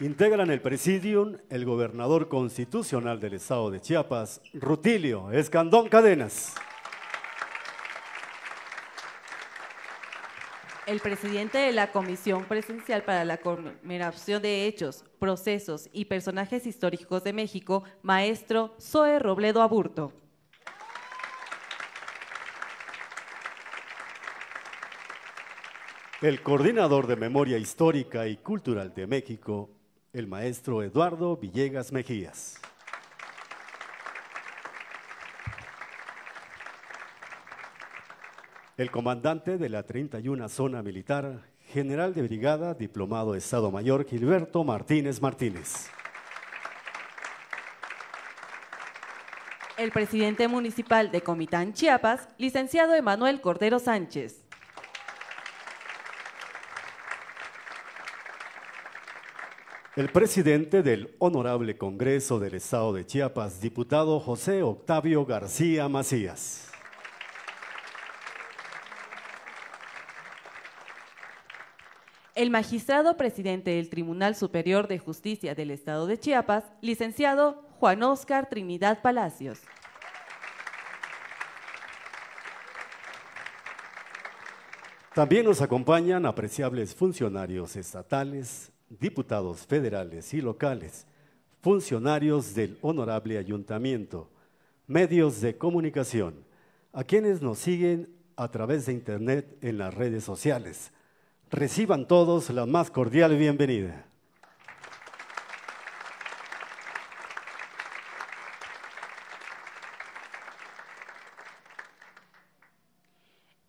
Integran el presidium el gobernador constitucional del estado de Chiapas, Rutilio Escandón Cadenas. El presidente de la Comisión Presencial para la Conmemoración de Hechos, Procesos y Personajes Históricos de México, maestro Zoe Robledo Aburto. El coordinador de Memoria Histórica y Cultural de México, el maestro Eduardo Villegas Mejías. El comandante de la 31 Zona Militar, general de brigada, diplomado Estado Mayor Gilberto Martínez Martínez. El presidente municipal de Comitán, Chiapas, licenciado Emanuel Cordero Sánchez. El presidente del Honorable Congreso del Estado de Chiapas, diputado José Octavio García Macías. El magistrado presidente del Tribunal Superior de Justicia del Estado de Chiapas, licenciado Juan Oscar Trinidad Palacios. También nos acompañan apreciables funcionarios estatales, diputados federales y locales, funcionarios del honorable ayuntamiento, medios de comunicación, a quienes nos siguen a través de Internet en las redes sociales. Reciban todos la más cordial bienvenida.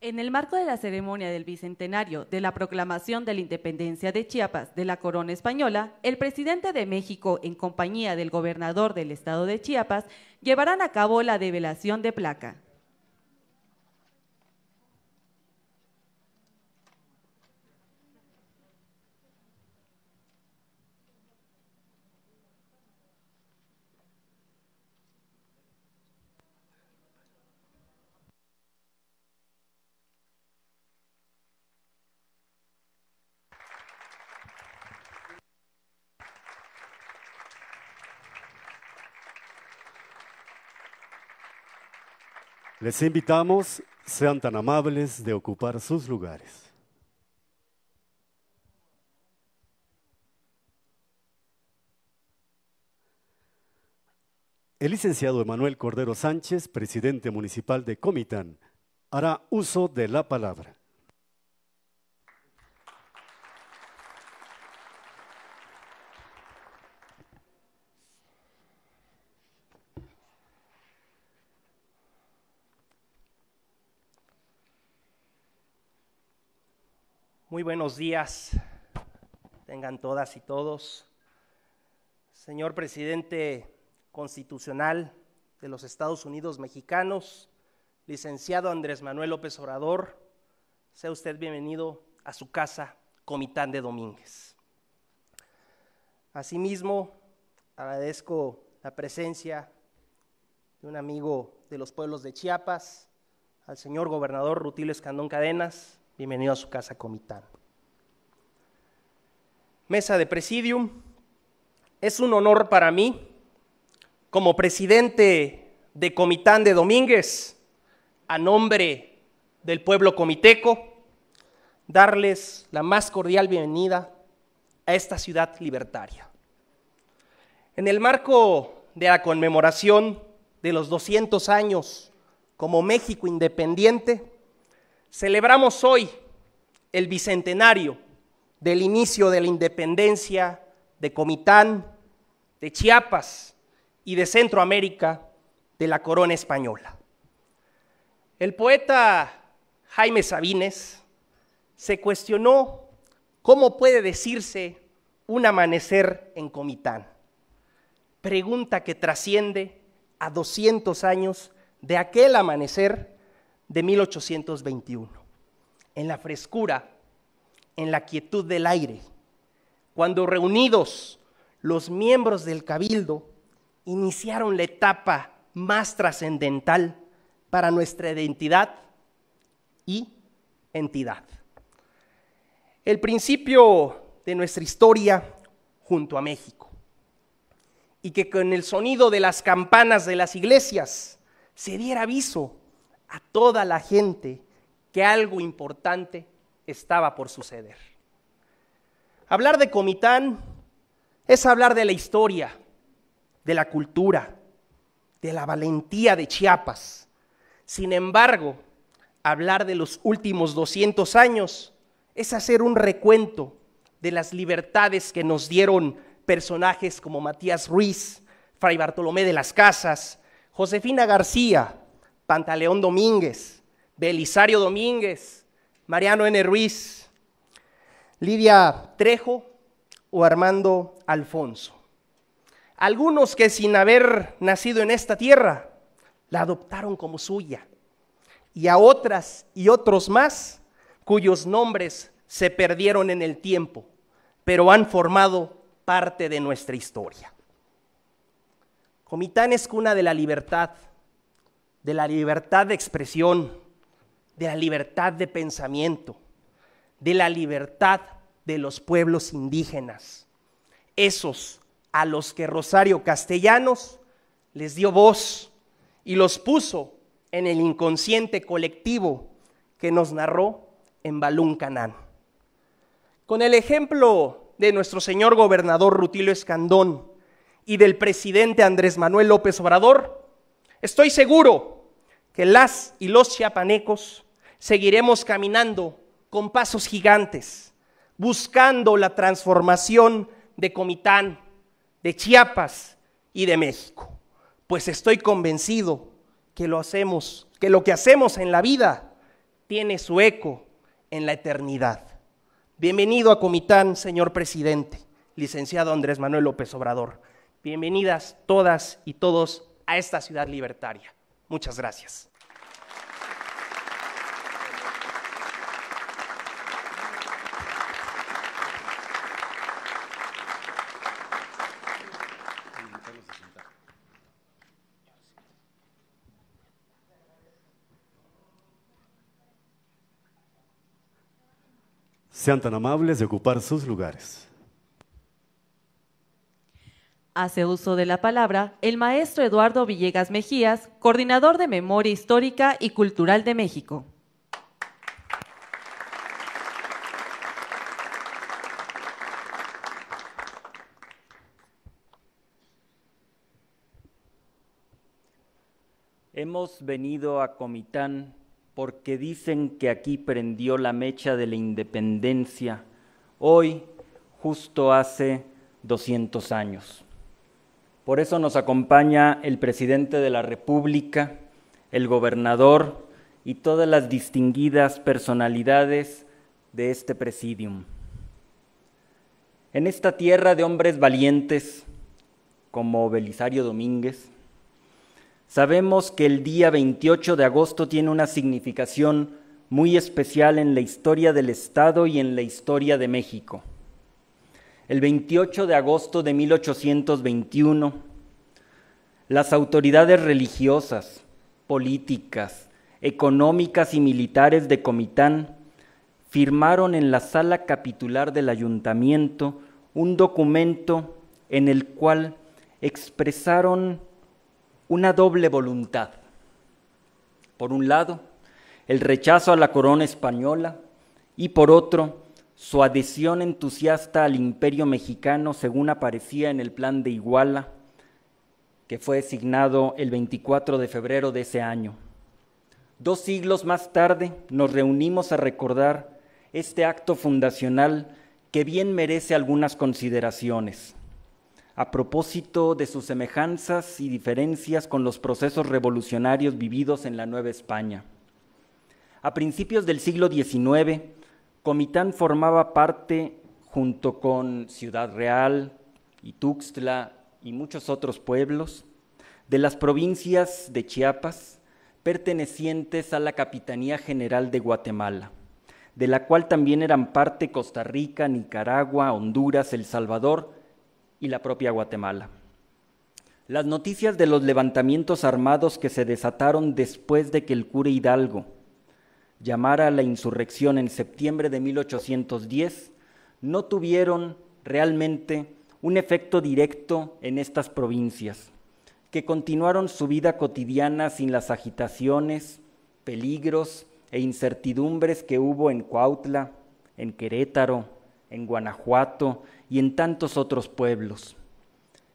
En el marco de la ceremonia del Bicentenario de la Proclamación de la Independencia de Chiapas de la Corona Española, el presidente de México, en compañía del gobernador del estado de Chiapas, llevarán a cabo la develación de placa. Les invitamos, sean tan amables de ocupar sus lugares. El licenciado Emanuel Cordero Sánchez, presidente municipal de Comitán, hará uso de la palabra. buenos días, tengan todas y todos. Señor presidente constitucional de los Estados Unidos mexicanos, licenciado Andrés Manuel López Obrador, sea usted bienvenido a su casa, Comitán de Domínguez. Asimismo, agradezco la presencia de un amigo de los pueblos de Chiapas, al señor gobernador Rutilio Escandón Cadenas, Bienvenido a su casa comitán. Mesa de presidium. Es un honor para mí, como presidente de Comitán de Domínguez, a nombre del pueblo comiteco, darles la más cordial bienvenida a esta ciudad libertaria. En el marco de la conmemoración de los 200 años como México independiente, Celebramos hoy el bicentenario del inicio de la independencia de Comitán, de Chiapas y de Centroamérica de la corona española. El poeta Jaime Sabines se cuestionó cómo puede decirse un amanecer en Comitán. Pregunta que trasciende a 200 años de aquel amanecer de 1821, en la frescura, en la quietud del aire, cuando reunidos los miembros del cabildo iniciaron la etapa más trascendental para nuestra identidad y entidad. El principio de nuestra historia junto a México y que con el sonido de las campanas de las iglesias se diera aviso a toda la gente que algo importante estaba por suceder. Hablar de Comitán es hablar de la historia, de la cultura, de la valentía de Chiapas. Sin embargo, hablar de los últimos 200 años es hacer un recuento de las libertades que nos dieron personajes como Matías Ruiz, Fray Bartolomé de las Casas, Josefina García, Pantaleón Domínguez, Belisario Domínguez, Mariano N. Ruiz, Lidia Trejo o Armando Alfonso. Algunos que sin haber nacido en esta tierra, la adoptaron como suya. Y a otras y otros más cuyos nombres se perdieron en el tiempo, pero han formado parte de nuestra historia. Comitán es cuna de la libertad de la libertad de expresión, de la libertad de pensamiento, de la libertad de los pueblos indígenas. Esos a los que Rosario Castellanos les dio voz y los puso en el inconsciente colectivo que nos narró en Balún Canán. Con el ejemplo de nuestro señor gobernador Rutilio Escandón y del presidente Andrés Manuel López Obrador, Estoy seguro que las y los chiapanecos seguiremos caminando con pasos gigantes, buscando la transformación de Comitán, de Chiapas y de México. Pues estoy convencido que lo hacemos, que lo que hacemos en la vida tiene su eco en la eternidad. Bienvenido a Comitán, señor presidente, licenciado Andrés Manuel López Obrador. Bienvenidas todas y todos a esta ciudad libertaria. Muchas gracias. Sean tan amables de ocupar sus lugares. Hace uso de la palabra el maestro Eduardo Villegas Mejías, coordinador de Memoria Histórica y Cultural de México. Hemos venido a Comitán porque dicen que aquí prendió la mecha de la independencia, hoy justo hace 200 años. Por eso nos acompaña el presidente de la República, el gobernador y todas las distinguidas personalidades de este presidium. En esta tierra de hombres valientes, como Belisario Domínguez, sabemos que el día 28 de agosto tiene una significación muy especial en la historia del Estado y en la historia de México el 28 de agosto de 1821, las autoridades religiosas, políticas, económicas y militares de Comitán firmaron en la sala capitular del ayuntamiento un documento en el cual expresaron una doble voluntad. Por un lado, el rechazo a la corona española y por otro, su adhesión entusiasta al imperio mexicano, según aparecía en el plan de Iguala, que fue designado el 24 de febrero de ese año. Dos siglos más tarde nos reunimos a recordar este acto fundacional que bien merece algunas consideraciones. A propósito de sus semejanzas y diferencias con los procesos revolucionarios vividos en la Nueva España. A principios del siglo XIX, Comitán formaba parte, junto con Ciudad Real y Tuxtla y muchos otros pueblos, de las provincias de Chiapas pertenecientes a la Capitanía General de Guatemala, de la cual también eran parte Costa Rica, Nicaragua, Honduras, El Salvador y la propia Guatemala. Las noticias de los levantamientos armados que se desataron después de que el cura Hidalgo llamara la insurrección en septiembre de 1810, no tuvieron realmente un efecto directo en estas provincias, que continuaron su vida cotidiana sin las agitaciones, peligros e incertidumbres que hubo en Cuautla, en Querétaro, en Guanajuato y en tantos otros pueblos,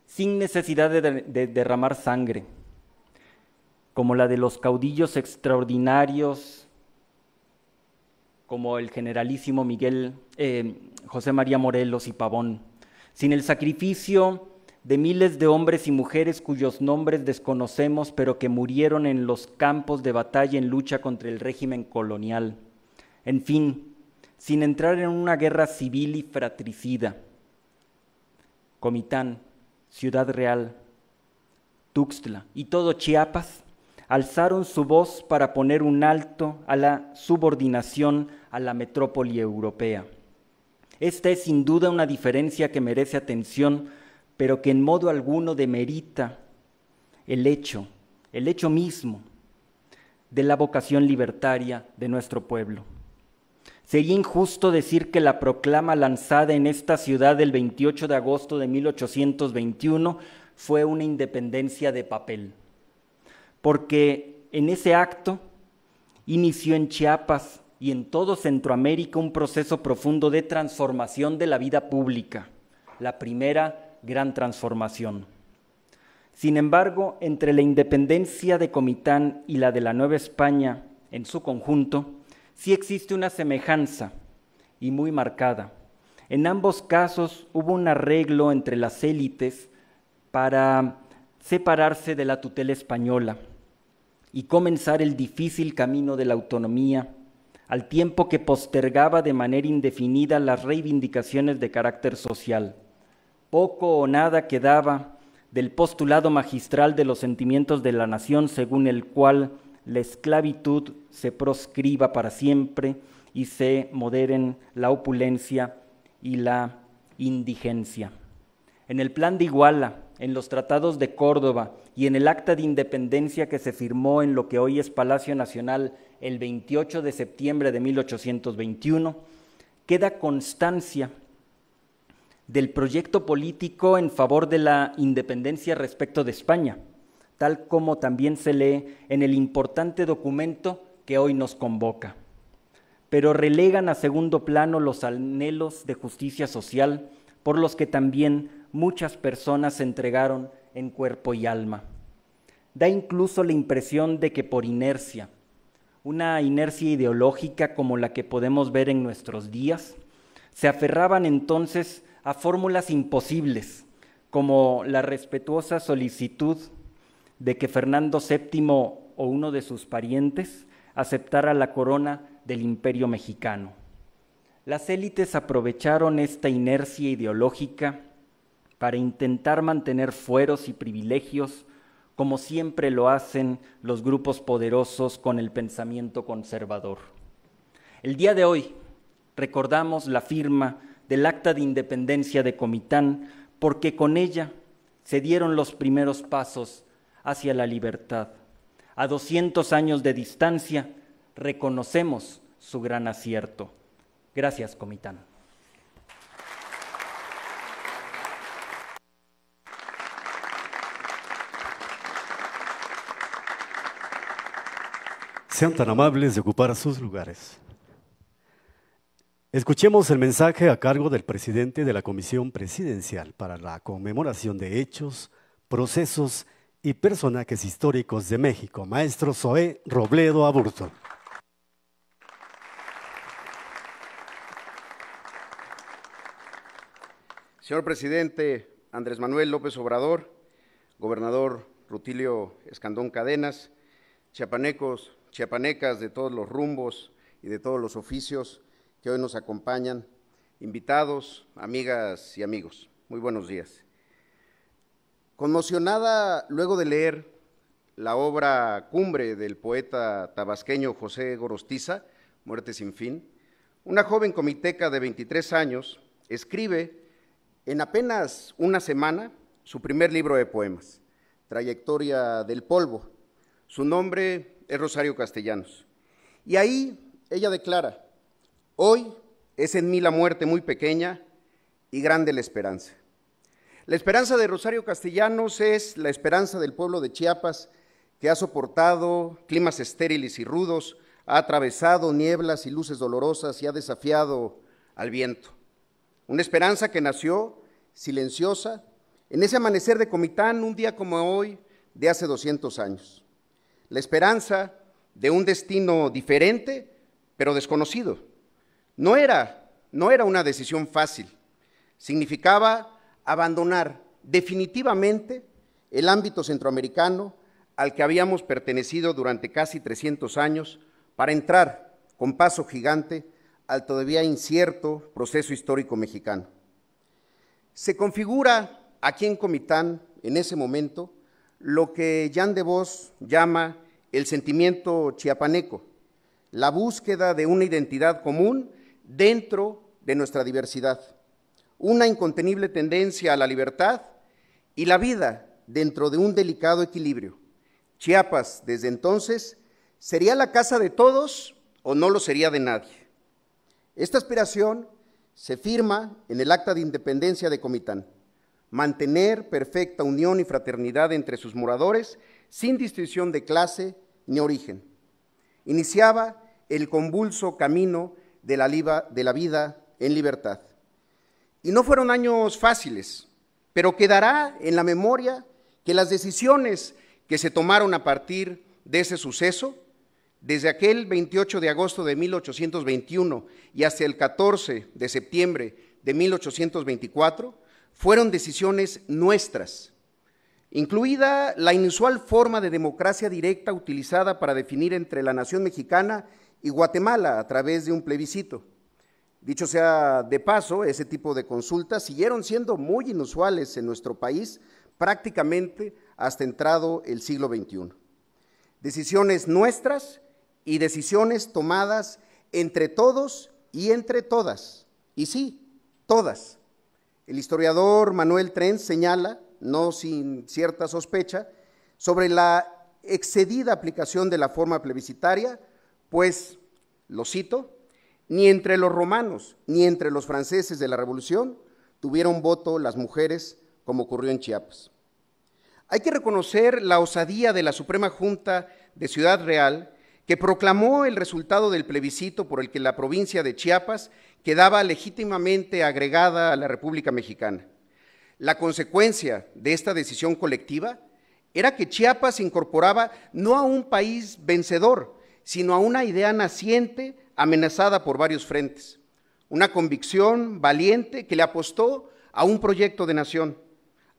sin necesidad de derramar sangre, como la de los caudillos extraordinarios como el generalísimo Miguel eh, José María Morelos y Pavón. Sin el sacrificio de miles de hombres y mujeres cuyos nombres desconocemos, pero que murieron en los campos de batalla en lucha contra el régimen colonial. En fin, sin entrar en una guerra civil y fratricida. Comitán, Ciudad Real, Tuxtla y todo Chiapas alzaron su voz para poner un alto a la subordinación a la metrópoli europea. Esta es sin duda una diferencia que merece atención, pero que en modo alguno demerita el hecho, el hecho mismo de la vocación libertaria de nuestro pueblo. Sería injusto decir que la proclama lanzada en esta ciudad el 28 de agosto de 1821 fue una independencia de papel porque en ese acto inició en Chiapas y en todo Centroamérica un proceso profundo de transformación de la vida pública, la primera gran transformación. Sin embargo, entre la independencia de Comitán y la de la Nueva España en su conjunto, sí existe una semejanza y muy marcada. En ambos casos hubo un arreglo entre las élites para separarse de la tutela española y comenzar el difícil camino de la autonomía, al tiempo que postergaba de manera indefinida las reivindicaciones de carácter social. Poco o nada quedaba del postulado magistral de los sentimientos de la nación según el cual la esclavitud se proscriba para siempre y se moderen la opulencia y la indigencia. En el plan de Iguala, en los tratados de Córdoba y en el acta de independencia que se firmó en lo que hoy es Palacio Nacional el 28 de septiembre de 1821, queda constancia del proyecto político en favor de la independencia respecto de España, tal como también se lee en el importante documento que hoy nos convoca. Pero relegan a segundo plano los anhelos de justicia social por los que también muchas personas se entregaron en cuerpo y alma. Da incluso la impresión de que por inercia, una inercia ideológica como la que podemos ver en nuestros días, se aferraban entonces a fórmulas imposibles, como la respetuosa solicitud de que Fernando VII o uno de sus parientes aceptara la corona del imperio mexicano. Las élites aprovecharon esta inercia ideológica para intentar mantener fueros y privilegios como siempre lo hacen los grupos poderosos con el pensamiento conservador. El día de hoy recordamos la firma del Acta de Independencia de Comitán porque con ella se dieron los primeros pasos hacia la libertad. A 200 años de distancia reconocemos su gran acierto. Gracias, Comitán. Sean tan amables de ocupar sus lugares. Escuchemos el mensaje a cargo del presidente de la Comisión Presidencial para la conmemoración de hechos, procesos y personajes históricos de México, maestro Zoé Robledo Aburto. Señor presidente Andrés Manuel López Obrador, gobernador Rutilio Escandón Cadenas, chiapanecos chiapanecas de todos los rumbos y de todos los oficios que hoy nos acompañan, invitados, amigas y amigos. Muy buenos días. Conmocionada luego de leer la obra cumbre del poeta tabasqueño José Gorostiza, Muerte sin fin, una joven comiteca de 23 años escribe en apenas una semana su primer libro de poemas, Trayectoria del Polvo. Su nombre es Rosario Castellanos. Y ahí ella declara, hoy es en mí la muerte muy pequeña y grande la esperanza. La esperanza de Rosario Castellanos es la esperanza del pueblo de Chiapas que ha soportado climas estériles y rudos, ha atravesado nieblas y luces dolorosas y ha desafiado al viento. Una esperanza que nació silenciosa en ese amanecer de Comitán, un día como hoy, de hace 200 años la esperanza de un destino diferente, pero desconocido. No era, no era una decisión fácil. Significaba abandonar definitivamente el ámbito centroamericano al que habíamos pertenecido durante casi 300 años para entrar con paso gigante al todavía incierto proceso histórico mexicano. Se configura aquí en Comitán, en ese momento, lo que Jan de Vos llama el sentimiento chiapaneco, la búsqueda de una identidad común dentro de nuestra diversidad, una incontenible tendencia a la libertad y la vida dentro de un delicado equilibrio. Chiapas, desde entonces, sería la casa de todos o no lo sería de nadie. Esta aspiración se firma en el Acta de Independencia de Comitán mantener perfecta unión y fraternidad entre sus moradores sin distinción de clase ni origen. Iniciaba el convulso camino de la, vida en libertad. Y no fueron años fáciles, pero quedará en la memoria que las decisiones que se tomaron a partir de ese suceso, desde aquel 28 de agosto de 1821 y hasta el 14 de septiembre de 1824, fueron decisiones nuestras, incluida la inusual forma de democracia directa utilizada para definir entre la nación mexicana y Guatemala a través de un plebiscito. Dicho sea de paso, ese tipo de consultas siguieron siendo muy inusuales en nuestro país prácticamente hasta entrado el siglo XXI. Decisiones nuestras y decisiones tomadas entre todos y entre todas. Y sí, todas el historiador Manuel Tren señala, no sin cierta sospecha, sobre la excedida aplicación de la forma plebiscitaria, pues, lo cito, ni entre los romanos ni entre los franceses de la Revolución tuvieron voto las mujeres como ocurrió en Chiapas. Hay que reconocer la osadía de la Suprema Junta de Ciudad Real que proclamó el resultado del plebiscito por el que la provincia de Chiapas quedaba legítimamente agregada a la República Mexicana. La consecuencia de esta decisión colectiva era que Chiapas incorporaba no a un país vencedor, sino a una idea naciente amenazada por varios frentes. Una convicción valiente que le apostó a un proyecto de nación.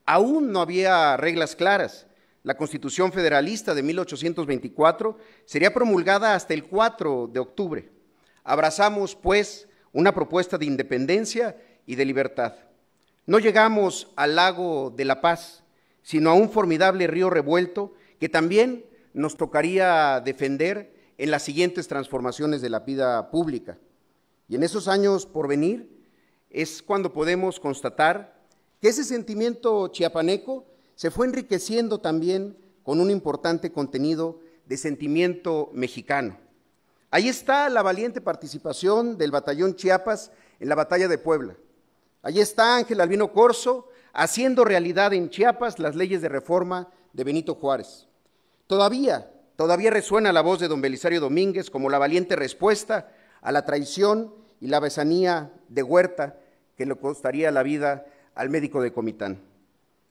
Aún no había reglas claras, la Constitución Federalista de 1824, sería promulgada hasta el 4 de octubre. Abrazamos, pues, una propuesta de independencia y de libertad. No llegamos al lago de la paz, sino a un formidable río revuelto que también nos tocaría defender en las siguientes transformaciones de la vida pública. Y en esos años por venir es cuando podemos constatar que ese sentimiento chiapaneco se fue enriqueciendo también con un importante contenido de sentimiento mexicano. Ahí está la valiente participación del batallón Chiapas en la batalla de Puebla. Allí está Ángel Albino Corso haciendo realidad en Chiapas las leyes de reforma de Benito Juárez. Todavía, todavía resuena la voz de don Belisario Domínguez como la valiente respuesta a la traición y la besanía de Huerta que le costaría la vida al médico de Comitán.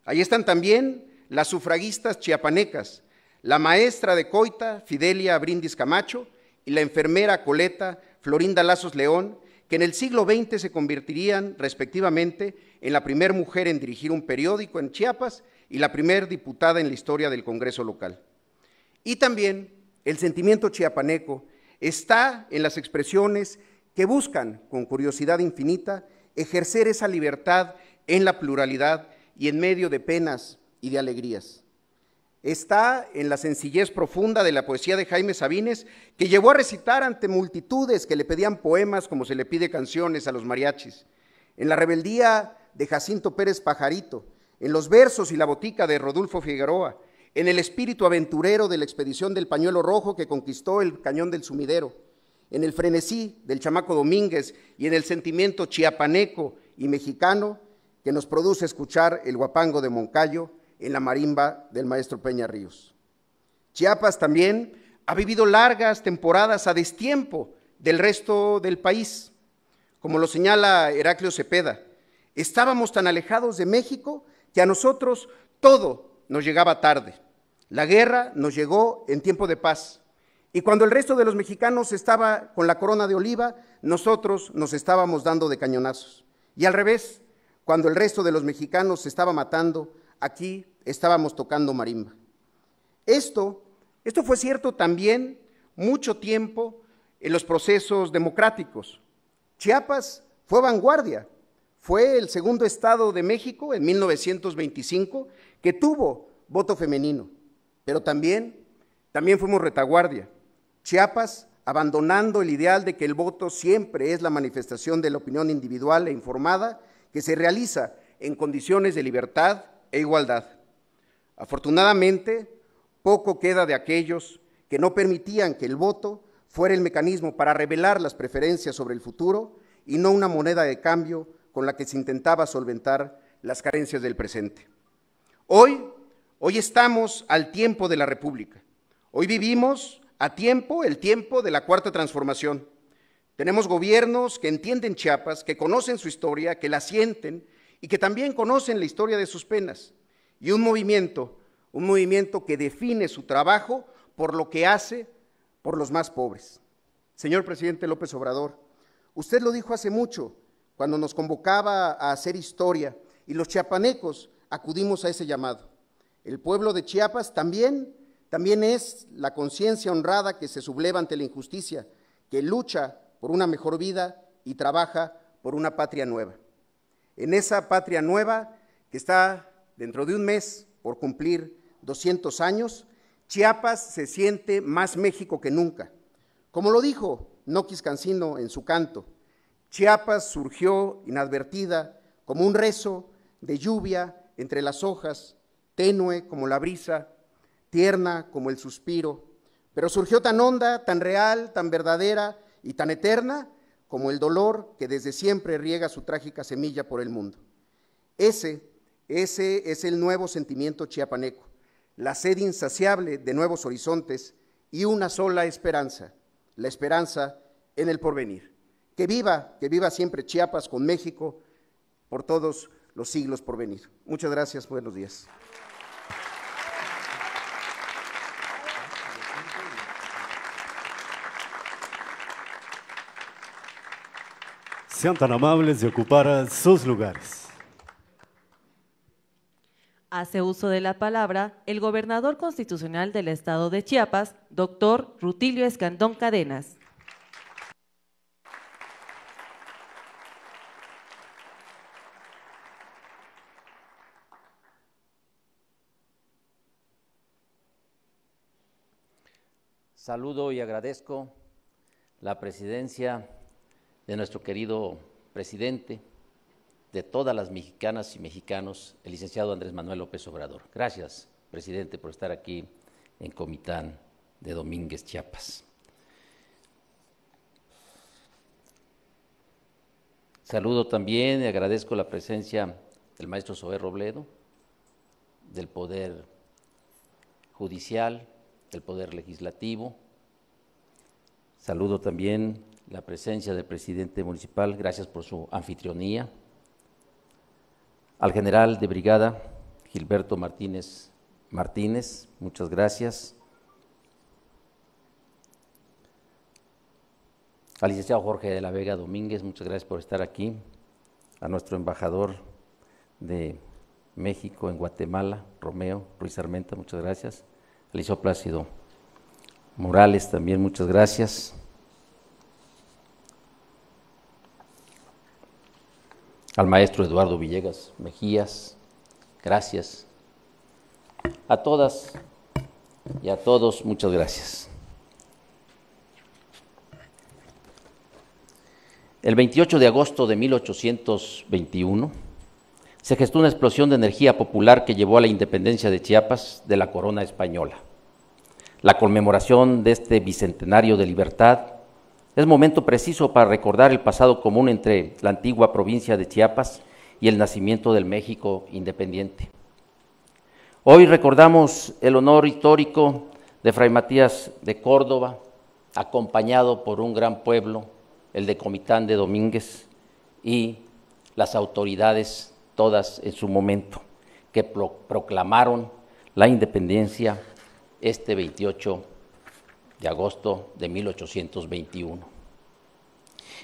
Ahí están también las sufragistas chiapanecas, la maestra de Coita, Fidelia Brindis Camacho, y la enfermera Coleta, Florinda Lazos León, que en el siglo XX se convertirían respectivamente en la primera mujer en dirigir un periódico en Chiapas y la primera diputada en la historia del Congreso local. Y también el sentimiento chiapaneco está en las expresiones que buscan, con curiosidad infinita, ejercer esa libertad en la pluralidad y en medio de penas y de alegrías. Está en la sencillez profunda de la poesía de Jaime Sabines, que llevó a recitar ante multitudes que le pedían poemas como se le pide canciones a los mariachis. En la rebeldía de Jacinto Pérez Pajarito, en los versos y la botica de Rodolfo Figueroa, en el espíritu aventurero de la expedición del pañuelo rojo que conquistó el cañón del sumidero, en el frenesí del chamaco Domínguez y en el sentimiento chiapaneco y mexicano que nos produce escuchar el guapango de Moncayo en la marimba del maestro Peña Ríos. Chiapas también ha vivido largas temporadas a destiempo del resto del país. Como lo señala Heraclio Cepeda, estábamos tan alejados de México que a nosotros todo nos llegaba tarde. La guerra nos llegó en tiempo de paz. Y cuando el resto de los mexicanos estaba con la corona de oliva, nosotros nos estábamos dando de cañonazos. Y al revés, cuando el resto de los mexicanos se estaba matando, aquí estábamos tocando marimba. Esto, esto fue cierto también mucho tiempo en los procesos democráticos. Chiapas fue vanguardia, fue el segundo estado de México en 1925 que tuvo voto femenino, pero también, también fuimos retaguardia. Chiapas abandonando el ideal de que el voto siempre es la manifestación de la opinión individual e informada, que se realiza en condiciones de libertad e igualdad. Afortunadamente, poco queda de aquellos que no permitían que el voto fuera el mecanismo para revelar las preferencias sobre el futuro y no una moneda de cambio con la que se intentaba solventar las carencias del presente. Hoy, hoy estamos al tiempo de la República. Hoy vivimos a tiempo el tiempo de la cuarta transformación. Tenemos gobiernos que entienden Chiapas, que conocen su historia, que la sienten y que también conocen la historia de sus penas. Y un movimiento, un movimiento que define su trabajo por lo que hace por los más pobres. Señor presidente López Obrador, usted lo dijo hace mucho cuando nos convocaba a hacer historia y los chiapanecos acudimos a ese llamado. El pueblo de Chiapas también, también es la conciencia honrada que se subleva ante la injusticia, que lucha por una mejor vida y trabaja por una patria nueva. En esa patria nueva que está dentro de un mes por cumplir 200 años, Chiapas se siente más México que nunca. Como lo dijo Noquis Cancino en su canto, Chiapas surgió inadvertida como un rezo de lluvia entre las hojas, tenue como la brisa, tierna como el suspiro, pero surgió tan honda, tan real, tan verdadera, y tan eterna como el dolor que desde siempre riega su trágica semilla por el mundo. Ese, ese es el nuevo sentimiento chiapaneco, la sed insaciable de nuevos horizontes y una sola esperanza, la esperanza en el porvenir. Que viva, que viva siempre Chiapas con México por todos los siglos por venir. Muchas gracias, buenos días. Sean tan amables de ocupar sus lugares. Hace uso de la palabra el gobernador constitucional del estado de Chiapas, doctor Rutilio Escandón Cadenas. Saludo y agradezco la presidencia de nuestro querido presidente, de todas las mexicanas y mexicanos, el licenciado Andrés Manuel López Obrador. Gracias, presidente, por estar aquí en Comitán de Domínguez, Chiapas. Saludo también y agradezco la presencia del maestro Zoé Robledo, del Poder Judicial, del Poder Legislativo. Saludo también la presencia del presidente municipal, gracias por su anfitrionía, al general de brigada Gilberto Martínez Martínez, muchas gracias, al licenciado Jorge de la Vega Domínguez, muchas gracias por estar aquí, a nuestro embajador de México en Guatemala, Romeo Ruiz Armenta, muchas gracias, al licenciado Plácido Morales también, muchas gracias. al maestro Eduardo Villegas Mejías, gracias. A todas y a todos, muchas gracias. El 28 de agosto de 1821 se gestó una explosión de energía popular que llevó a la independencia de Chiapas de la corona española. La conmemoración de este bicentenario de libertad es momento preciso para recordar el pasado común entre la antigua provincia de Chiapas y el nacimiento del México independiente. Hoy recordamos el honor histórico de Fray Matías de Córdoba, acompañado por un gran pueblo, el de Comitán de Domínguez, y las autoridades todas en su momento, que proclamaron la independencia este 28 de de agosto de 1821.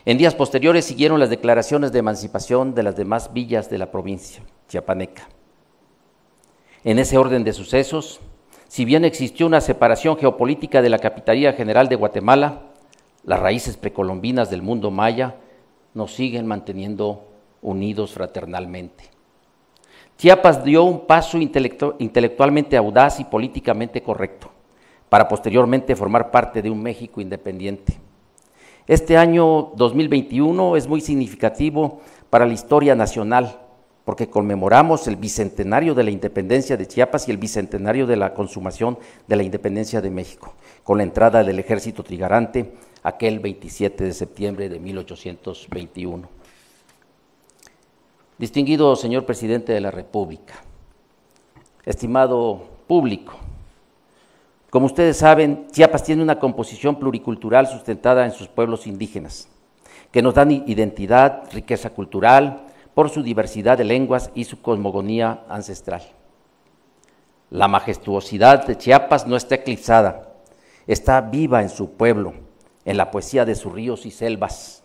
En días posteriores siguieron las declaraciones de emancipación de las demás villas de la provincia chiapaneca. En ese orden de sucesos, si bien existió una separación geopolítica de la Capitalía General de Guatemala, las raíces precolombinas del mundo maya nos siguen manteniendo unidos fraternalmente. Chiapas dio un paso intelectualmente audaz y políticamente correcto para posteriormente formar parte de un México independiente. Este año 2021 es muy significativo para la historia nacional, porque conmemoramos el bicentenario de la independencia de Chiapas y el bicentenario de la consumación de la independencia de México, con la entrada del ejército trigarante aquel 27 de septiembre de 1821. Distinguido señor presidente de la República, estimado público, como ustedes saben, Chiapas tiene una composición pluricultural sustentada en sus pueblos indígenas, que nos dan identidad, riqueza cultural, por su diversidad de lenguas y su cosmogonía ancestral. La majestuosidad de Chiapas no está eclipsada, está viva en su pueblo, en la poesía de sus ríos y selvas.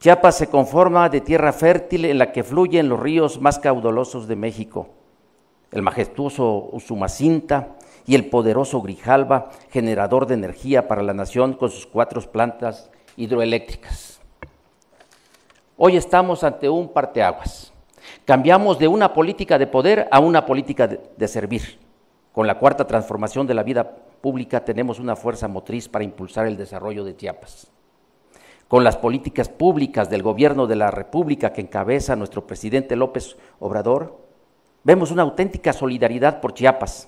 Chiapas se conforma de tierra fértil en la que fluyen los ríos más caudalosos de México, el majestuoso Usumacinta, y el poderoso Grijalba, generador de energía para la nación con sus cuatro plantas hidroeléctricas. Hoy estamos ante un parteaguas. Cambiamos de una política de poder a una política de, de servir. Con la cuarta transformación de la vida pública tenemos una fuerza motriz para impulsar el desarrollo de Chiapas con las políticas públicas del gobierno de la República que encabeza nuestro presidente López Obrador, vemos una auténtica solidaridad por Chiapas,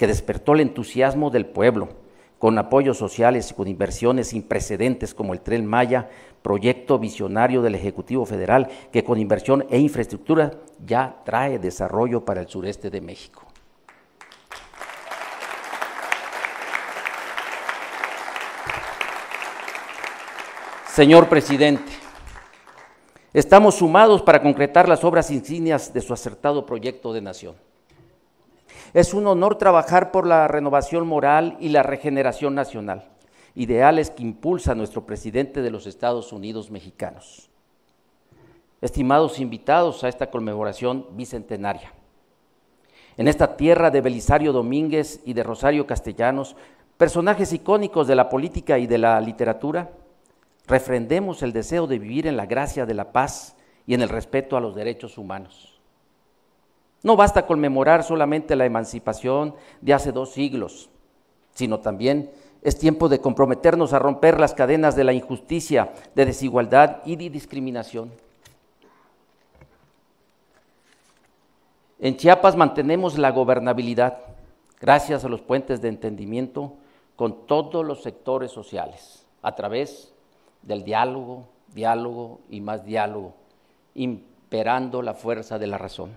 que despertó el entusiasmo del pueblo, con apoyos sociales y con inversiones sin precedentes como el Tren Maya, proyecto visionario del Ejecutivo Federal que con inversión e infraestructura ya trae desarrollo para el sureste de México. Señor presidente, estamos sumados para concretar las obras insignias de su acertado proyecto de nación. Es un honor trabajar por la renovación moral y la regeneración nacional, ideales que impulsa nuestro presidente de los Estados Unidos mexicanos. Estimados invitados a esta conmemoración bicentenaria, en esta tierra de Belisario Domínguez y de Rosario Castellanos, personajes icónicos de la política y de la literatura, refrendemos el deseo de vivir en la gracia de la paz y en el respeto a los derechos humanos. No basta conmemorar solamente la emancipación de hace dos siglos, sino también es tiempo de comprometernos a romper las cadenas de la injusticia, de desigualdad y de discriminación. En Chiapas mantenemos la gobernabilidad, gracias a los puentes de entendimiento con todos los sectores sociales, a través del diálogo, diálogo y más diálogo, imperando la fuerza de la razón.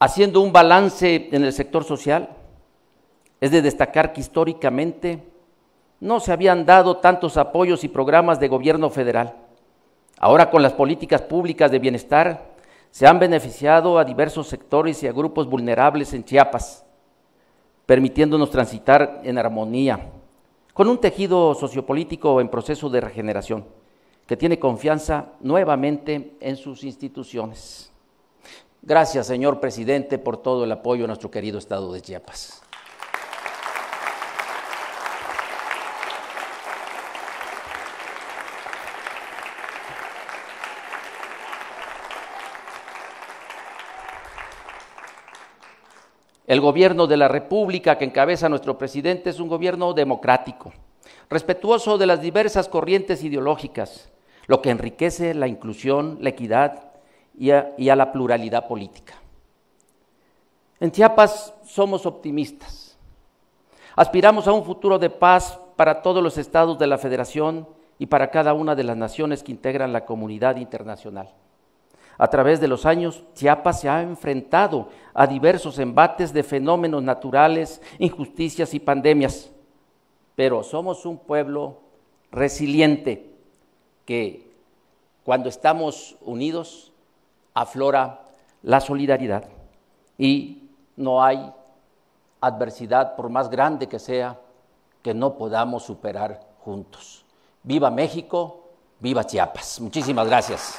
Haciendo un balance en el sector social, es de destacar que históricamente no se habían dado tantos apoyos y programas de gobierno federal. Ahora con las políticas públicas de bienestar se han beneficiado a diversos sectores y a grupos vulnerables en Chiapas, permitiéndonos transitar en armonía con un tejido sociopolítico en proceso de regeneración, que tiene confianza nuevamente en sus instituciones. Gracias, señor presidente, por todo el apoyo a nuestro querido estado de Chiapas. El gobierno de la República que encabeza nuestro presidente es un gobierno democrático, respetuoso de las diversas corrientes ideológicas, lo que enriquece la inclusión, la equidad y a, la pluralidad política. En Chiapas somos optimistas. Aspiramos a un futuro de paz para todos los estados de la Federación y para cada una de las naciones que integran la comunidad internacional. A través de los años, Chiapas se ha enfrentado a diversos embates de fenómenos naturales, injusticias y pandemias, pero somos un pueblo resiliente que cuando estamos unidos aflora la solidaridad y no hay adversidad, por más grande que sea, que no podamos superar juntos. Viva México, viva Chiapas. Muchísimas gracias.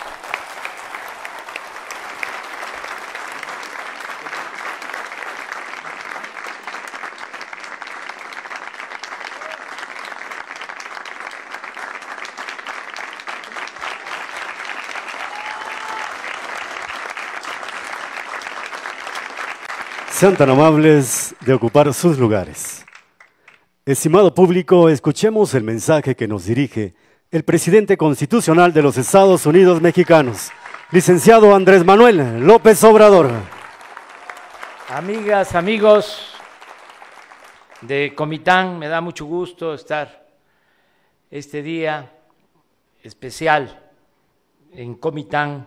Sean tan amables de ocupar sus lugares. Estimado público, escuchemos el mensaje que nos dirige el presidente constitucional de los Estados Unidos mexicanos, licenciado Andrés Manuel López Obrador. Amigas, amigos de Comitán, me da mucho gusto estar este día especial en Comitán,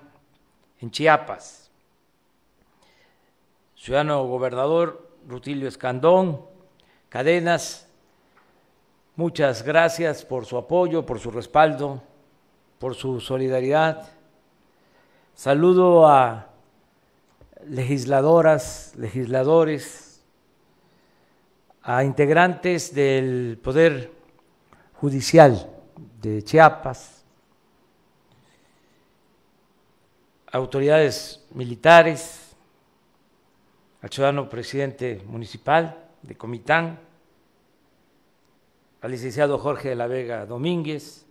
en Chiapas ciudadano gobernador Rutilio Escandón, Cadenas, muchas gracias por su apoyo, por su respaldo, por su solidaridad. Saludo a legisladoras, legisladores, a integrantes del Poder Judicial de Chiapas, autoridades militares, al ciudadano presidente municipal de Comitán, al licenciado Jorge de la Vega Domínguez,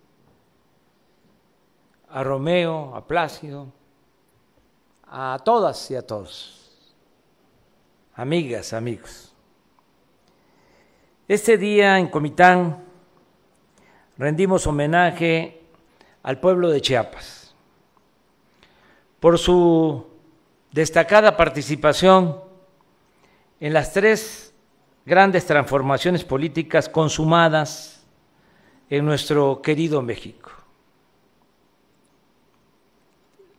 a Romeo, a Plácido, a todas y a todos, amigas, amigos. Este día en Comitán rendimos homenaje al pueblo de Chiapas por su destacada participación en las tres grandes transformaciones políticas consumadas en nuestro querido México.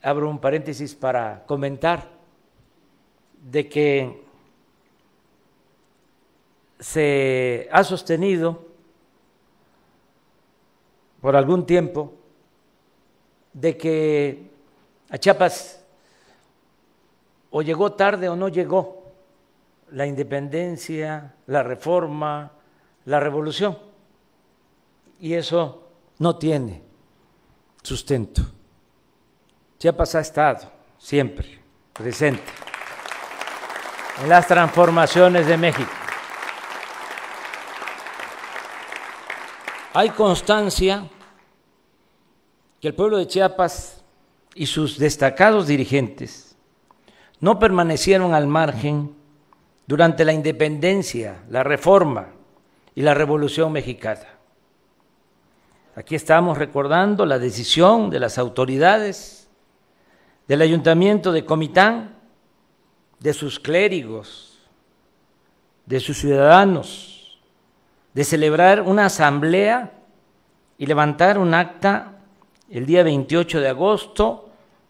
Abro un paréntesis para comentar de que se ha sostenido por algún tiempo de que a Chiapas o llegó tarde o no llegó la independencia, la reforma, la revolución. Y eso no tiene sustento. Chiapas ha estado siempre presente en las transformaciones de México. Hay constancia que el pueblo de Chiapas y sus destacados dirigentes no permanecieron al margen durante la independencia, la reforma y la revolución mexicana. Aquí estamos recordando la decisión de las autoridades, del ayuntamiento de Comitán, de sus clérigos, de sus ciudadanos, de celebrar una asamblea y levantar un acta el día 28 de agosto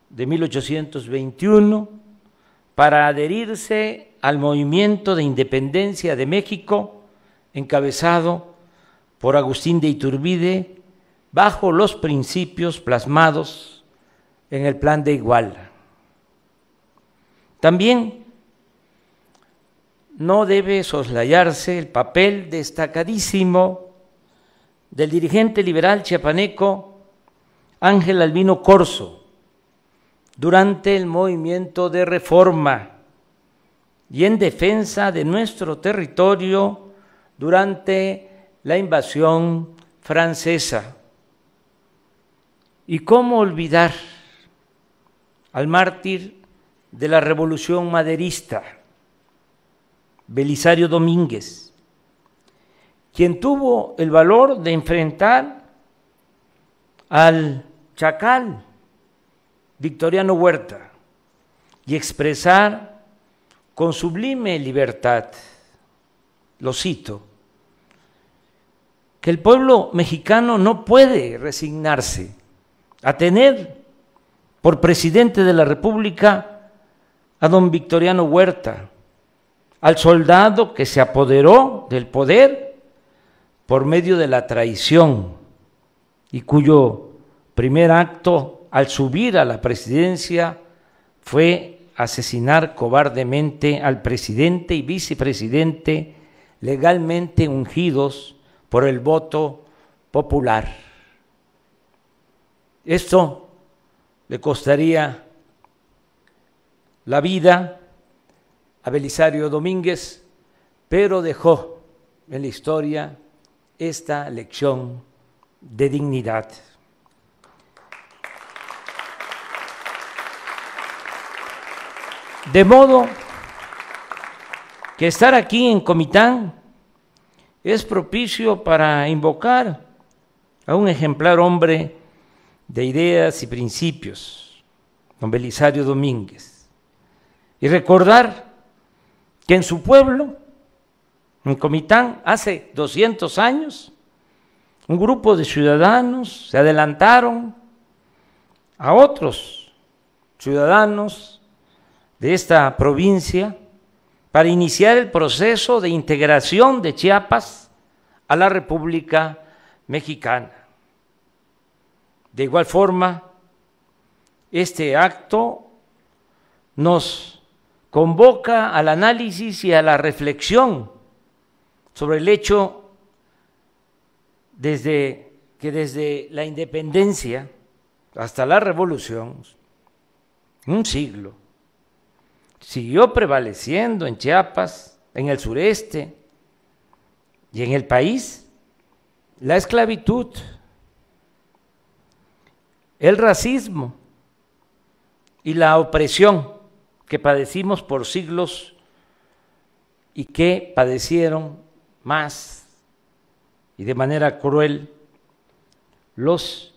de 1821 para adherirse al movimiento de independencia de México encabezado por Agustín de Iturbide bajo los principios plasmados en el plan de Iguala. También no debe soslayarse el papel destacadísimo del dirigente liberal chiapaneco Ángel Albino Corso durante el movimiento de reforma y en defensa de nuestro territorio durante la invasión francesa. ¿Y cómo olvidar al mártir de la revolución maderista, Belisario Domínguez, quien tuvo el valor de enfrentar al chacal Victoriano Huerta y expresar con sublime libertad, lo cito, que el pueblo mexicano no puede resignarse a tener por presidente de la República a don Victoriano Huerta, al soldado que se apoderó del poder por medio de la traición y cuyo primer acto al subir a la presidencia fue asesinar cobardemente al presidente y vicepresidente legalmente ungidos por el voto popular. Esto le costaría la vida a Belisario Domínguez, pero dejó en la historia esta lección de dignidad. De modo que estar aquí en Comitán es propicio para invocar a un ejemplar hombre de ideas y principios, don Belisario Domínguez, y recordar que en su pueblo, en Comitán, hace 200 años, un grupo de ciudadanos se adelantaron a otros ciudadanos de esta provincia para iniciar el proceso de integración de Chiapas a la República Mexicana. De igual forma, este acto nos convoca al análisis y a la reflexión sobre el hecho desde que desde la independencia hasta la revolución, un siglo, siguió prevaleciendo en Chiapas, en el sureste y en el país, la esclavitud, el racismo y la opresión que padecimos por siglos y que padecieron más y de manera cruel los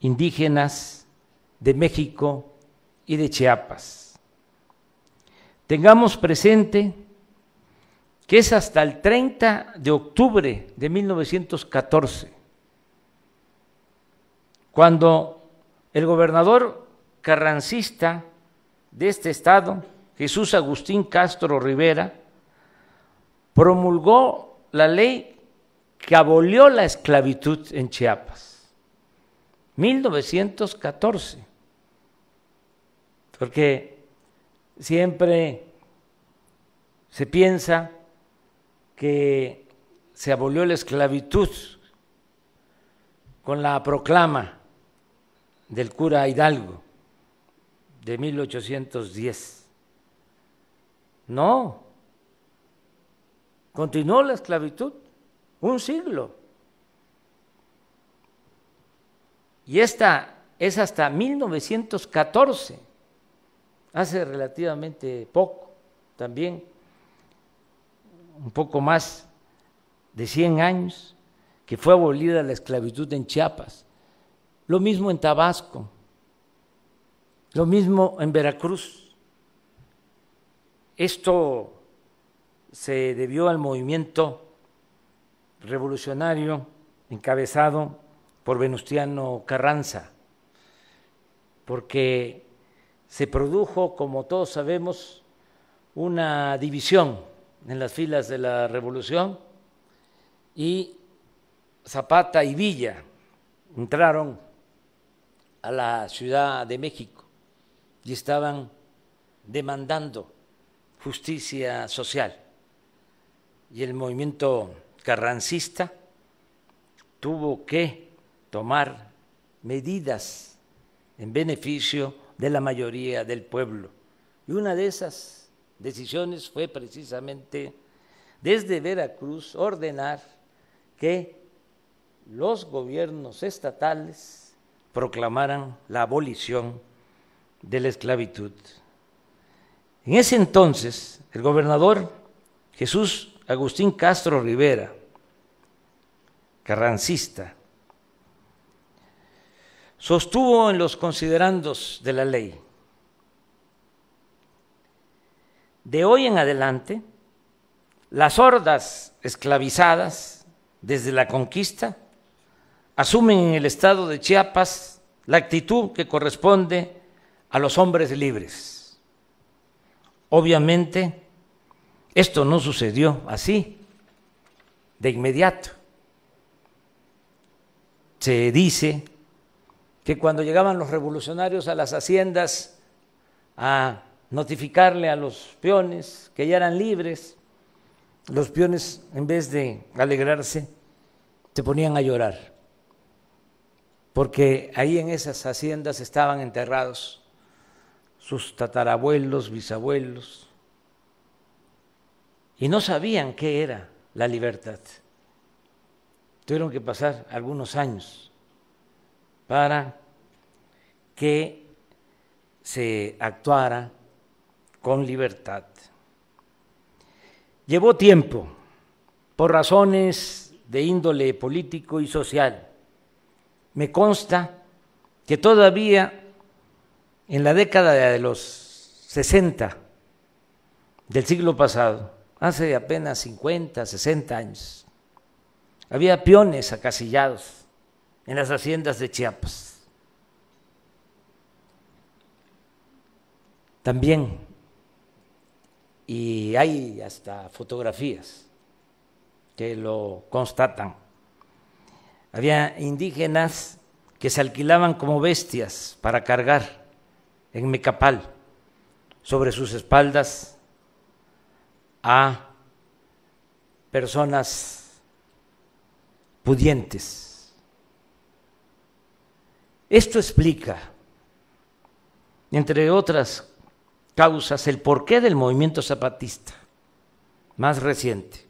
indígenas de México y de Chiapas. Tengamos presente que es hasta el 30 de octubre de 1914, cuando el gobernador carrancista de este estado, Jesús Agustín Castro Rivera, promulgó la ley que abolió la esclavitud en Chiapas, 1914, porque siempre se piensa que se abolió la esclavitud con la proclama del cura Hidalgo de 1810. No, continuó la esclavitud un siglo. Y esta es hasta 1914 hace relativamente poco también, un poco más de 100 años, que fue abolida la esclavitud en Chiapas. Lo mismo en Tabasco, lo mismo en Veracruz. Esto se debió al movimiento revolucionario encabezado por Venustiano Carranza, porque se produjo, como todos sabemos, una división en las filas de la revolución y Zapata y Villa entraron a la Ciudad de México y estaban demandando justicia social. Y el movimiento carrancista tuvo que tomar medidas en beneficio de la mayoría del pueblo. Y una de esas decisiones fue precisamente desde Veracruz ordenar que los gobiernos estatales proclamaran la abolición de la esclavitud. En ese entonces, el gobernador Jesús Agustín Castro Rivera, carrancista, sostuvo en los considerandos de la ley. De hoy en adelante, las hordas esclavizadas desde la conquista asumen en el estado de Chiapas la actitud que corresponde a los hombres libres. Obviamente, esto no sucedió así, de inmediato. Se dice que cuando llegaban los revolucionarios a las haciendas a notificarle a los peones que ya eran libres, los peones en vez de alegrarse se ponían a llorar, porque ahí en esas haciendas estaban enterrados sus tatarabuelos, bisabuelos, y no sabían qué era la libertad. Tuvieron que pasar algunos años para que se actuara con libertad. Llevó tiempo, por razones de índole político y social. Me consta que todavía en la década de los 60 del siglo pasado, hace apenas 50, 60 años, había peones acasillados en las haciendas de Chiapas. También, y hay hasta fotografías que lo constatan. Había indígenas que se alquilaban como bestias para cargar en Mecapal sobre sus espaldas a personas pudientes esto explica, entre otras causas, el porqué del movimiento zapatista más reciente.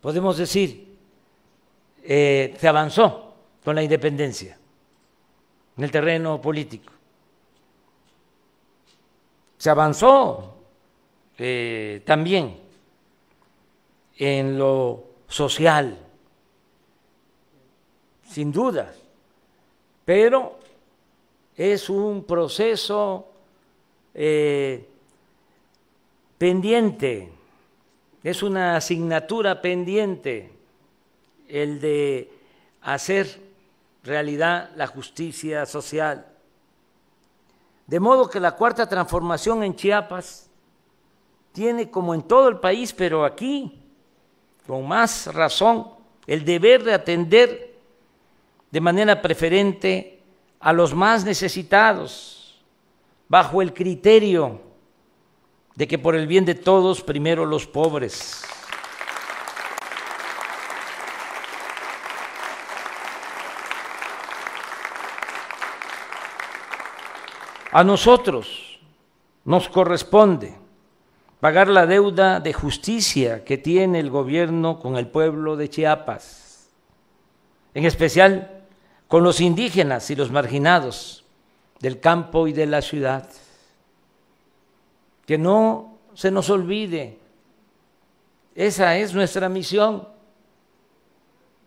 Podemos decir, eh, se avanzó con la independencia en el terreno político. Se avanzó eh, también en lo social, sin duda pero es un proceso eh, pendiente, es una asignatura pendiente el de hacer realidad la justicia social. De modo que la cuarta transformación en Chiapas tiene como en todo el país, pero aquí con más razón, el deber de atender de manera preferente a los más necesitados, bajo el criterio de que por el bien de todos, primero los pobres. A nosotros nos corresponde pagar la deuda de justicia que tiene el gobierno con el pueblo de Chiapas, en especial con los indígenas y los marginados del campo y de la ciudad. Que no se nos olvide, esa es nuestra misión.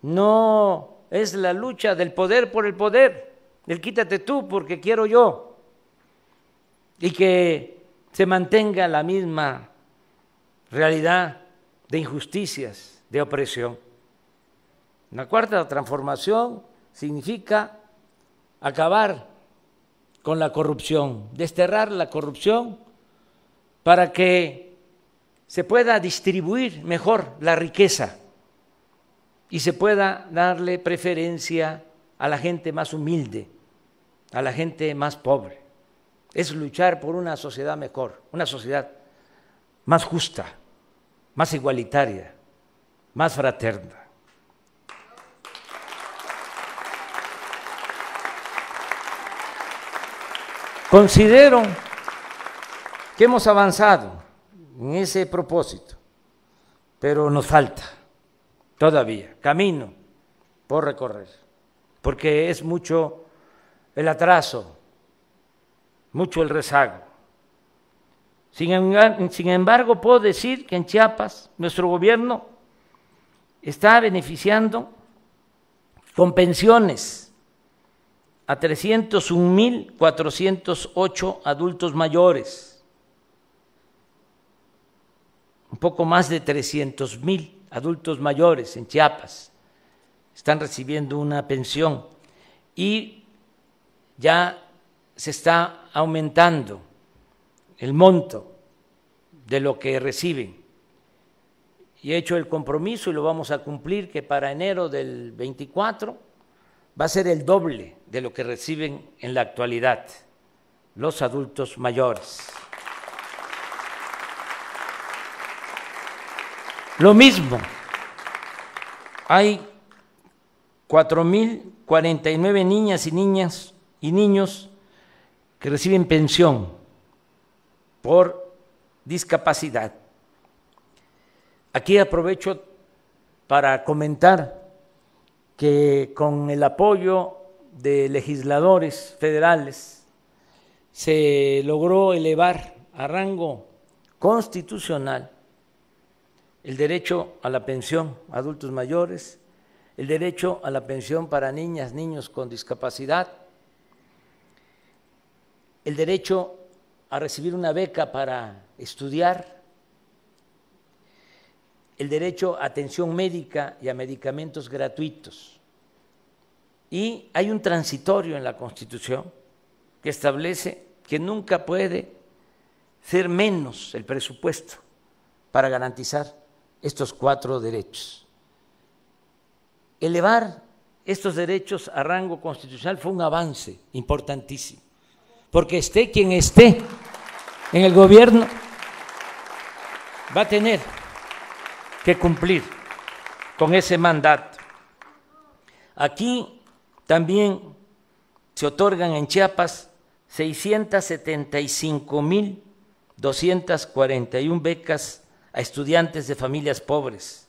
No es la lucha del poder por el poder, el quítate tú porque quiero yo, y que se mantenga la misma realidad de injusticias, de opresión. La cuarta transformación significa acabar con la corrupción, desterrar la corrupción para que se pueda distribuir mejor la riqueza y se pueda darle preferencia a la gente más humilde, a la gente más pobre. Es luchar por una sociedad mejor, una sociedad más justa, más igualitaria, más fraterna. Considero que hemos avanzado en ese propósito, pero nos falta todavía camino por recorrer, porque es mucho el atraso, mucho el rezago. Sin embargo, puedo decir que en Chiapas nuestro gobierno está beneficiando con pensiones a 301.408 adultos mayores, un poco más de 300.000 adultos mayores en Chiapas están recibiendo una pensión y ya se está aumentando el monto de lo que reciben. Y he hecho el compromiso y lo vamos a cumplir que para enero del 24 va a ser el doble de lo que reciben en la actualidad los adultos mayores. Lo mismo, hay 4.049 niñas y niñas y niños que reciben pensión por discapacidad. Aquí aprovecho para comentar que con el apoyo de legisladores federales se logró elevar a rango constitucional el derecho a la pensión a adultos mayores, el derecho a la pensión para niñas, niños con discapacidad, el derecho a recibir una beca para estudiar el derecho a atención médica y a medicamentos gratuitos. Y hay un transitorio en la Constitución que establece que nunca puede ser menos el presupuesto para garantizar estos cuatro derechos. Elevar estos derechos a rango constitucional fue un avance importantísimo, porque esté quien esté en el gobierno, va a tener que cumplir con ese mandato. Aquí también se otorgan en Chiapas 675.241 becas a estudiantes de familias pobres,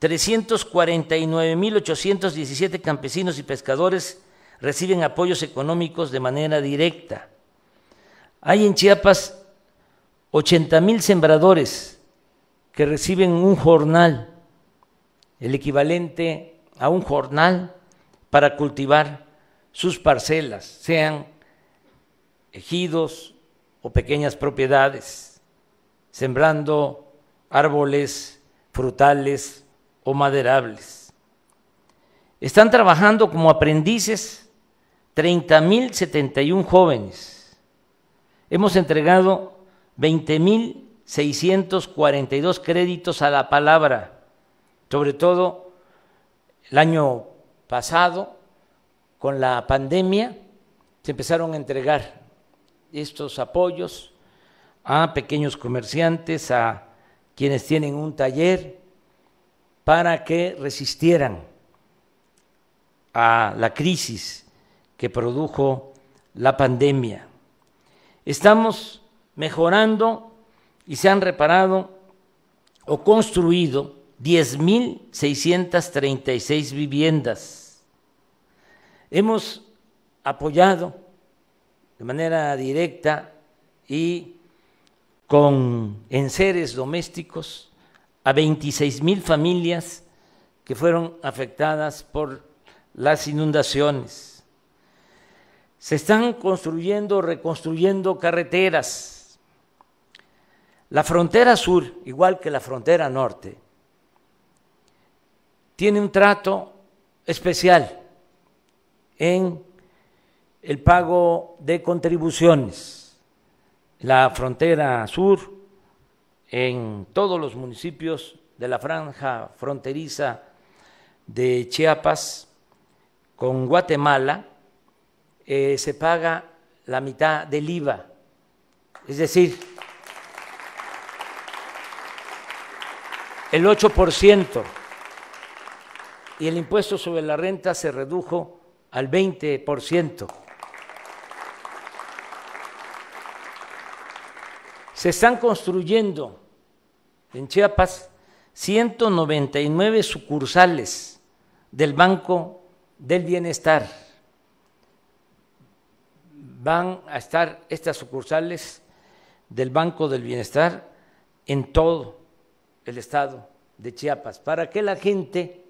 349.817 campesinos y pescadores reciben apoyos económicos de manera directa. Hay en Chiapas 80.000 sembradores que reciben un jornal, el equivalente a un jornal para cultivar sus parcelas, sean ejidos o pequeñas propiedades, sembrando árboles frutales o maderables. Están trabajando como aprendices 30.071 jóvenes. Hemos entregado 20.000 642 créditos a la palabra, sobre todo el año pasado, con la pandemia, se empezaron a entregar estos apoyos a pequeños comerciantes, a quienes tienen un taller, para que resistieran a la crisis que produjo la pandemia. Estamos mejorando y se han reparado o construido 10.636 viviendas. Hemos apoyado de manera directa y con enseres domésticos a 26.000 mil familias que fueron afectadas por las inundaciones. Se están construyendo, reconstruyendo carreteras la frontera sur, igual que la frontera norte, tiene un trato especial en el pago de contribuciones. La frontera sur, en todos los municipios de la franja fronteriza de Chiapas con Guatemala, eh, se paga la mitad del IVA. Es decir, el 8%, y el impuesto sobre la renta se redujo al 20%. Se están construyendo en Chiapas 199 sucursales del Banco del Bienestar. Van a estar estas sucursales del Banco del Bienestar en todo el estado de Chiapas, para que la gente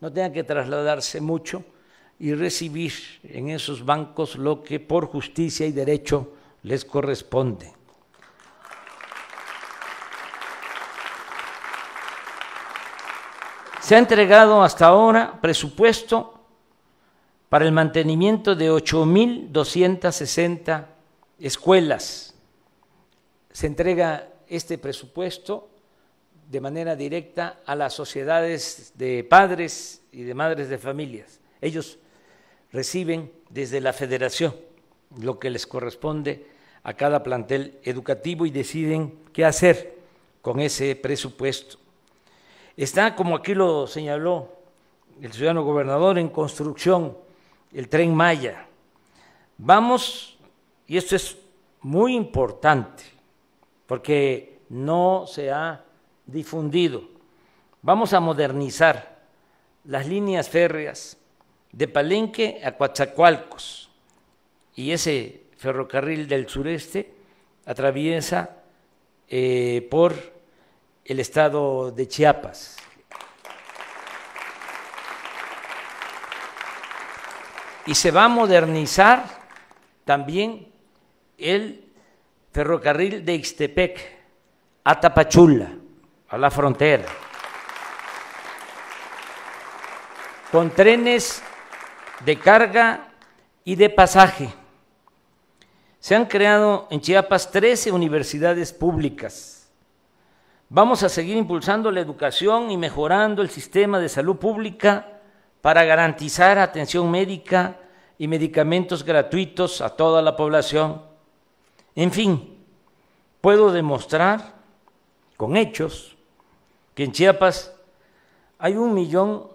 no tenga que trasladarse mucho y recibir en esos bancos lo que por justicia y derecho les corresponde. Se ha entregado hasta ahora presupuesto para el mantenimiento de 8.260 escuelas. Se entrega este presupuesto de manera directa a las sociedades de padres y de madres de familias. Ellos reciben desde la federación lo que les corresponde a cada plantel educativo y deciden qué hacer con ese presupuesto. Está, como aquí lo señaló el ciudadano gobernador, en construcción el tren Maya. Vamos, y esto es muy importante, porque no se ha difundido. Vamos a modernizar las líneas férreas de Palenque a Coatzacoalcos y ese ferrocarril del sureste atraviesa eh, por el estado de Chiapas. Y se va a modernizar también el ferrocarril de Ixtepec a Tapachula a la frontera, con trenes de carga y de pasaje. Se han creado en Chiapas 13 universidades públicas. Vamos a seguir impulsando la educación y mejorando el sistema de salud pública para garantizar atención médica y medicamentos gratuitos a toda la población. En fin, puedo demostrar con hechos que en Chiapas hay un millón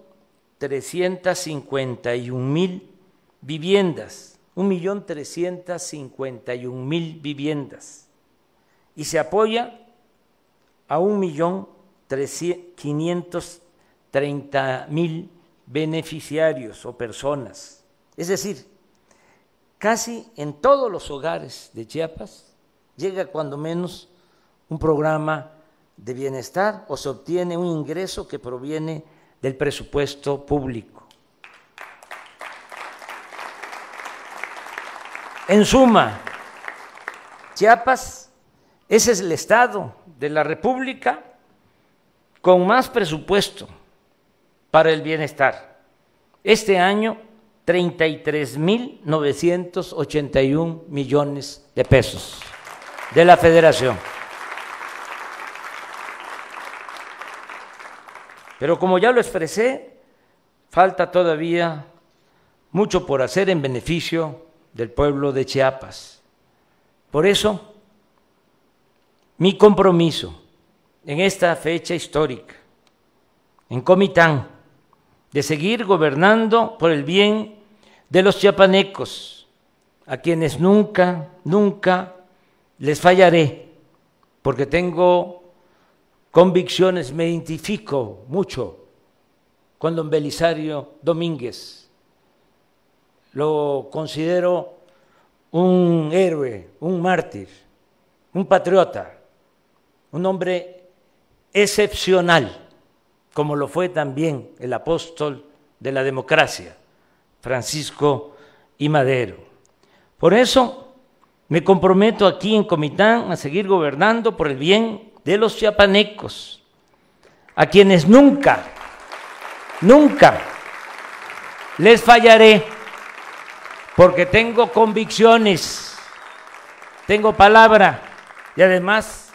mil viviendas, un millón mil viviendas, y se apoya a un millón mil beneficiarios o personas. Es decir, casi en todos los hogares de Chiapas llega cuando menos un programa de bienestar o se obtiene un ingreso que proviene del presupuesto público. En suma, Chiapas, ese es el estado de la República con más presupuesto para el bienestar. Este año, 33.981 millones de pesos de la federación. Pero como ya lo expresé, falta todavía mucho por hacer en beneficio del pueblo de Chiapas. Por eso, mi compromiso en esta fecha histórica, en Comitán, de seguir gobernando por el bien de los chiapanecos, a quienes nunca, nunca les fallaré, porque tengo convicciones me identifico mucho con don Belisario Domínguez. Lo considero un héroe, un mártir, un patriota, un hombre excepcional, como lo fue también el apóstol de la democracia, Francisco y Madero. Por eso me comprometo aquí en Comitán a seguir gobernando por el bien de los chiapanecos, a quienes nunca, nunca les fallaré, porque tengo convicciones, tengo palabra y además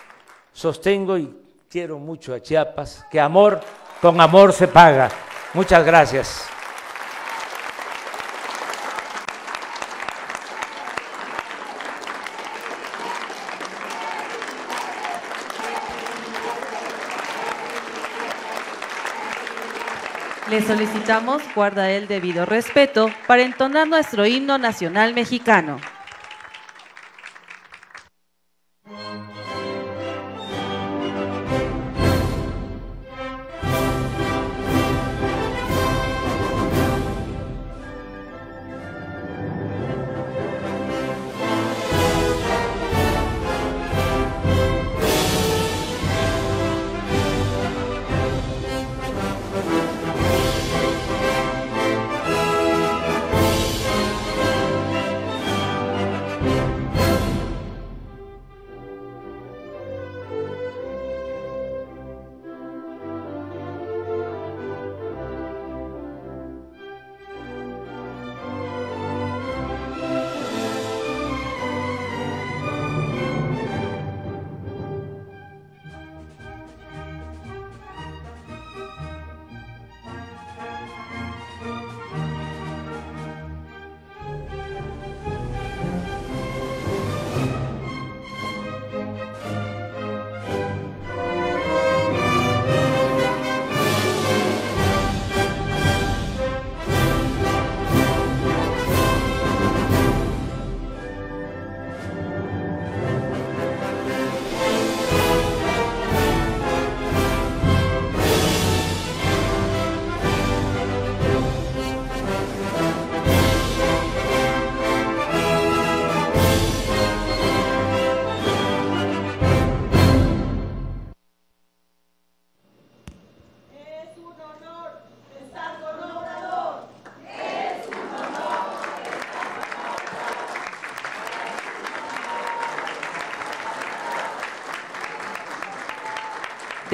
sostengo y quiero mucho a Chiapas, que amor con amor se paga. Muchas gracias. Le solicitamos guarda el debido respeto para entonar nuestro himno nacional mexicano.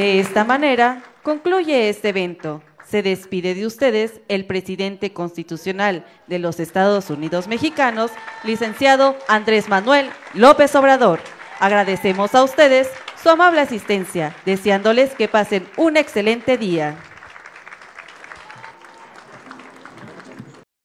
De esta manera, concluye este evento. Se despide de ustedes el presidente constitucional de los Estados Unidos mexicanos, licenciado Andrés Manuel López Obrador. Agradecemos a ustedes su amable asistencia, deseándoles que pasen un excelente día.